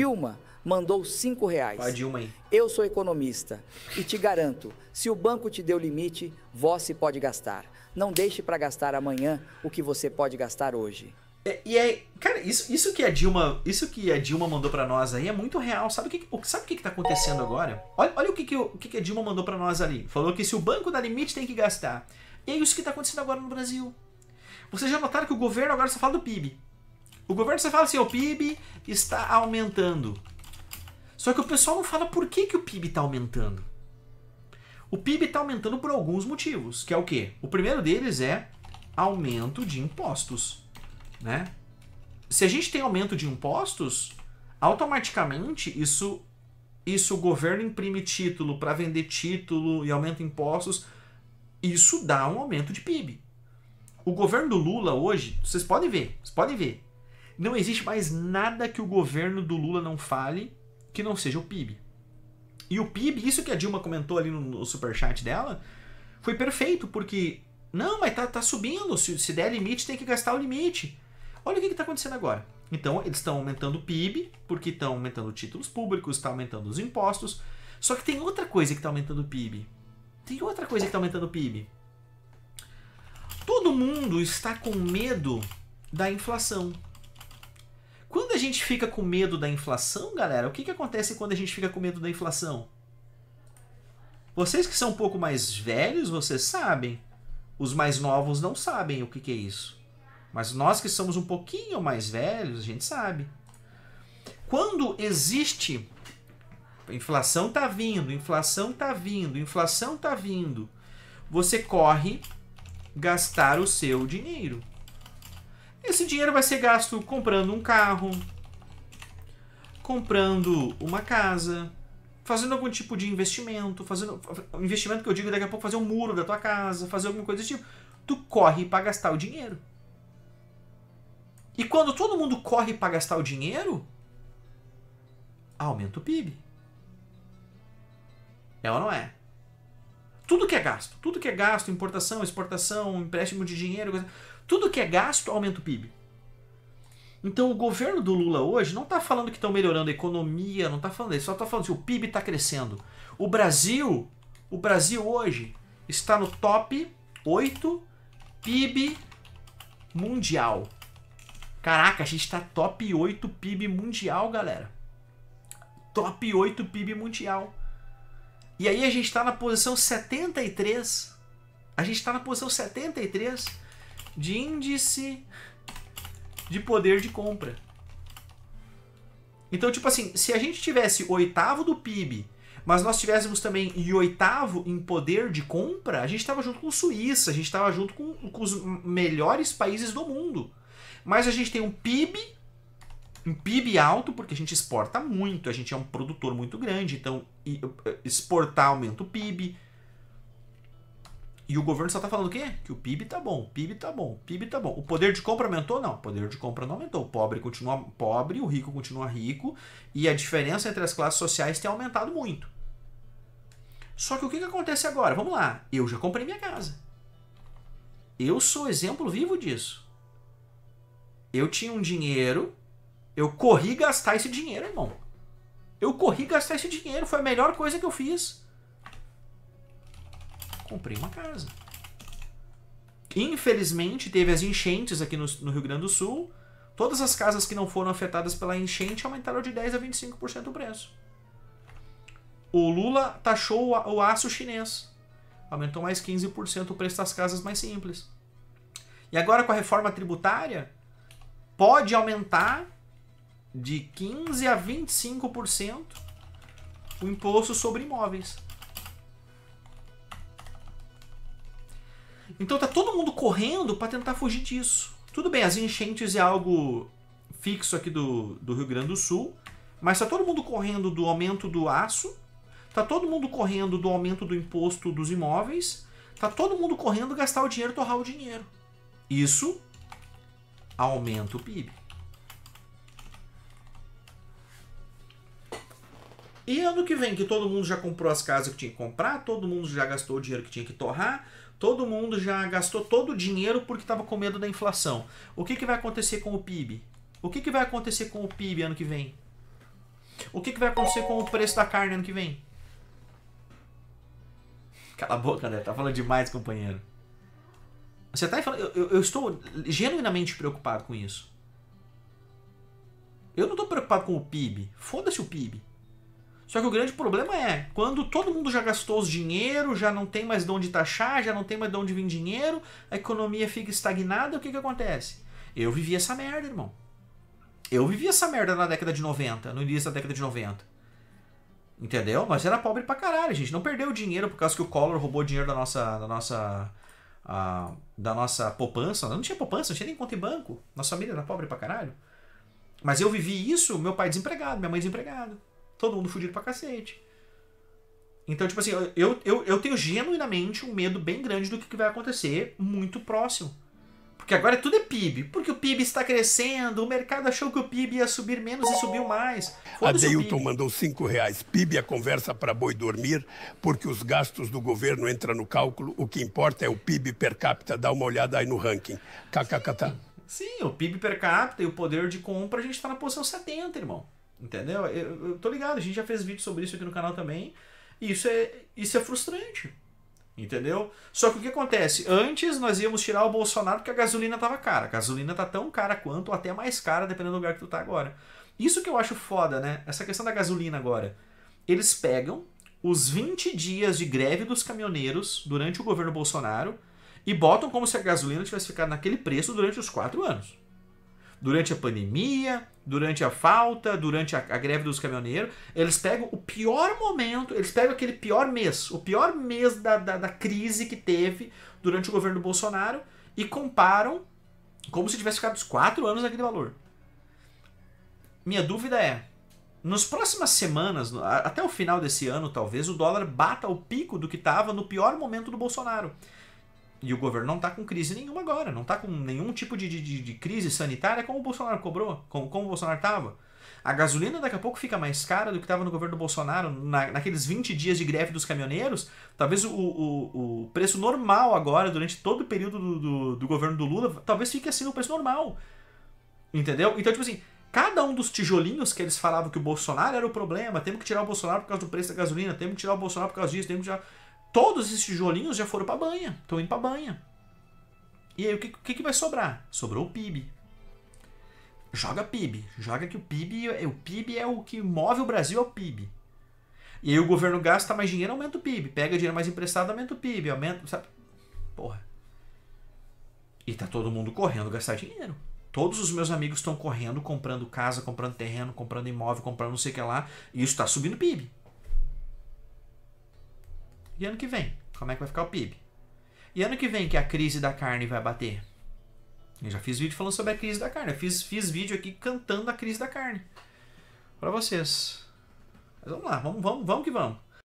Dilma mandou cinco reais. Vai, Dilma aí. Eu sou economista e te garanto, se o banco te deu limite, você pode gastar. Não deixe para gastar amanhã o que você pode gastar hoje. É, e é, cara, isso, isso que a Dilma, isso que a Dilma mandou para nós aí é muito real. Sabe o que, sabe o que, que tá acontecendo agora? Olha, olha o, que, que, o que, que a Dilma mandou para nós ali. Falou que se o banco dá limite tem que gastar. E é isso que tá acontecendo agora no Brasil. Vocês já notaram que o governo agora só fala do PIB. O governo só fala assim, o PIB está aumentando. Só que o pessoal não fala por que, que o PIB está aumentando. O PIB está aumentando por alguns motivos, que é o quê? O primeiro deles é aumento de impostos, né? Se a gente tem aumento de impostos, automaticamente isso isso o governo imprime título para vender título e aumenta impostos, isso dá um aumento de PIB. O governo do Lula hoje, vocês podem ver, vocês podem ver, não existe mais nada que o governo do Lula não fale que não seja o PIB. E o PIB, isso que a Dilma comentou ali no, no superchat dela, foi perfeito, porque. Não, mas tá, tá subindo. Se, se der limite, tem que gastar o limite. Olha o que, está acontecendo agora. Então, eles estão aumentando o PIB, porque estão aumentando títulos públicos, estão tá aumentando os impostos. Só que tem outra coisa que está aumentando o PIB. Tem outra coisa que está aumentando o PIB. Todo mundo está com medo da inflação gente fica com medo da inflação, galera, o que, que acontece quando a gente fica com medo da inflação? Vocês que são um pouco mais velhos, vocês sabem. Os mais novos não sabem o que, que é isso. Mas nós que somos um pouquinho mais velhos, a gente sabe. Quando existe inflação tá vindo, inflação tá vindo, inflação tá vindo, você corre gastar o seu dinheiro. Esse dinheiro vai ser gasto comprando um carro, comprando uma casa, fazendo algum tipo de investimento, fazendo investimento que eu digo daqui a pouco fazer um muro da tua casa, fazer alguma coisa desse tipo. Tu corre para gastar o dinheiro. E quando todo mundo corre para gastar o dinheiro, aumenta o PIB. É ou não é? tudo que é gasto, tudo que é gasto, importação, exportação, empréstimo de dinheiro, tudo que é gasto aumenta o PIB. Então o governo do Lula hoje não está falando que estão melhorando a economia, não está falando isso, só está falando que assim, o PIB está crescendo. O Brasil, o Brasil hoje está no top 8 PIB mundial. Caraca, a gente está top 8 PIB mundial, galera. Top 8 PIB mundial. E aí a gente está na posição 73. A gente está na posição 73 de índice de poder de compra. Então, tipo assim, se a gente tivesse oitavo do PIB, mas nós tivéssemos também e oitavo em poder de compra, a gente estava junto com Suíça, a gente estava junto com, com os melhores países do mundo. Mas a gente tem um PIB um PIB alto, porque a gente exporta muito, a gente é um produtor muito grande, então eh, exportar aumenta o PIB. E o governo só está falando o quê? Que o PIB tá bom, PIB tá bom, PIB tá bom. O poder de compra aumentou? Não, o poder de compra não aumentou. O pobre continua pobre, o rico continua rico, e a diferença entre as classes sociais tem aumentado muito. Só que o que, que acontece agora? Vamos lá, eu já comprei minha casa. Eu sou exemplo vivo disso. Eu tinha um dinheiro eu corri gastar esse dinheiro, irmão. Eu corri gastar esse dinheiro. Foi a melhor coisa que eu fiz. Comprei uma casa. Infelizmente, teve as enchentes aqui no, no Rio Grande do Sul. Todas as casas que não foram afetadas pela enchente aumentaram de 10% a 25% o preço. O Lula taxou o aço chinês. Aumentou mais 15% o preço das casas mais simples. E agora com a reforma tributária, pode aumentar de 15 a 25% o imposto sobre imóveis. Então tá todo mundo correndo para tentar fugir disso. Tudo bem, as enchentes é algo fixo aqui do, do Rio Grande do Sul, mas tá todo mundo correndo do aumento do aço, tá todo mundo correndo do aumento do imposto dos imóveis, tá todo mundo correndo gastar o dinheiro, torrar o dinheiro. Isso aumenta o PIB. E ano que vem, que todo mundo já comprou as casas que tinha que comprar, todo mundo já gastou o dinheiro que tinha que torrar, todo mundo já gastou todo o dinheiro porque estava com medo da inflação. O que, que vai acontecer com o PIB? O que, que vai acontecer com o PIB ano que vem? O que, que vai acontecer com o preço da carne ano que vem? Cala a boca, né? tá falando demais, companheiro. Você tá falando. Eu, eu, estou genuinamente preocupado com isso. Eu não tô preocupado com o PIB. Foda-se o PIB. Só que o grande problema é quando todo mundo já gastou os dinheiro, já não tem mais de onde taxar, já não tem mais de onde vir dinheiro, a economia fica estagnada, o que, que acontece? Eu vivi essa merda, irmão. Eu vivi essa merda na década de 90, no início da década de 90. Entendeu? Mas era pobre pra caralho, gente. Não perdeu dinheiro por causa que o Collor roubou dinheiro da nossa. Da nossa a, da nossa poupança. Não tinha poupança, não tinha nem conta em banco. Nossa família era pobre pra caralho. Mas eu vivi isso, meu pai desempregado, minha mãe desempregada. Todo mundo fudido pra cacete. Então, tipo assim, eu, eu, eu tenho genuinamente um medo bem grande do que vai acontecer muito próximo. Porque agora tudo é PIB. Porque o PIB está crescendo, o mercado achou que o PIB ia subir menos e subiu mais. A Adeilton mandou cinco reais. PIB é conversa para boi dormir, porque os gastos do governo entram no cálculo. O que importa é o PIB per capita. Dá uma olhada aí no ranking. KKKT. Sim, sim, o PIB per capita e o poder de compra, a gente está na posição 70, irmão. Entendeu? Eu, eu, tô ligado, a gente já fez vídeo sobre isso aqui no canal também. E isso é, isso é frustrante. Entendeu? Só que o que acontece? Antes nós íamos tirar o Bolsonaro porque a gasolina tava cara. A gasolina tá tão cara quanto, ou até mais cara, dependendo do lugar que tu tá agora. Isso que eu acho foda, né? Essa questão da gasolina agora. Eles pegam os 20 dias de greve dos caminhoneiros durante o governo Bolsonaro e botam como se a gasolina tivesse ficado naquele preço durante os quatro anos durante a pandemia, durante a falta, durante a, a, greve dos caminhoneiros, eles pegam o pior momento, eles pegam aquele pior mês, o pior mês da, da, da crise que teve durante o governo do Bolsonaro e comparam como se tivesse ficado os quatro anos naquele valor. Minha dúvida é, nas próximas semanas, até o final desse ano, talvez, o dólar bata o pico do que estava no pior momento do Bolsonaro. E o governo não está com crise nenhuma agora, não está com nenhum tipo de, de, de, crise sanitária como o Bolsonaro cobrou, como, como o Bolsonaro estava. A gasolina daqui a pouco fica mais cara do que estava no governo do Bolsonaro, na, naqueles 20 dias de greve dos caminhoneiros. Talvez o, o, o preço normal agora, durante todo o período do, do, do governo do Lula, talvez fique assim no preço normal. Entendeu? Então, tipo assim, cada um dos tijolinhos que eles falavam que o Bolsonaro era o problema, temos que tirar o Bolsonaro por causa do preço da gasolina, temos que tirar o Bolsonaro por causa disso, temos que tirar. Todos esses tijolinhos já foram para banha, estão indo para banha. E aí o que, que, que vai sobrar? Sobrou o PIB. Joga PIB, joga que o PIB, é, o PIB é o que move o Brasil é o PIB. E aí o governo gasta mais dinheiro, aumenta o PIB, pega dinheiro mais emprestado, aumenta o PIB, aumenta, sabe? Porra. E tá todo mundo correndo gastar dinheiro. Todos os meus amigos estão correndo, comprando casa, comprando terreno, comprando imóvel, comprando não sei o que lá. E isso está subindo PIB. E ano que vem? Como é que vai ficar o PIB? E ano que vem que a crise da carne vai bater? Eu já fiz vídeo falando sobre a crise da carne. Eu fiz, fiz vídeo aqui cantando a crise da carne. Pra vocês. Mas vamos lá, vamos, vamos, vamos que vamos.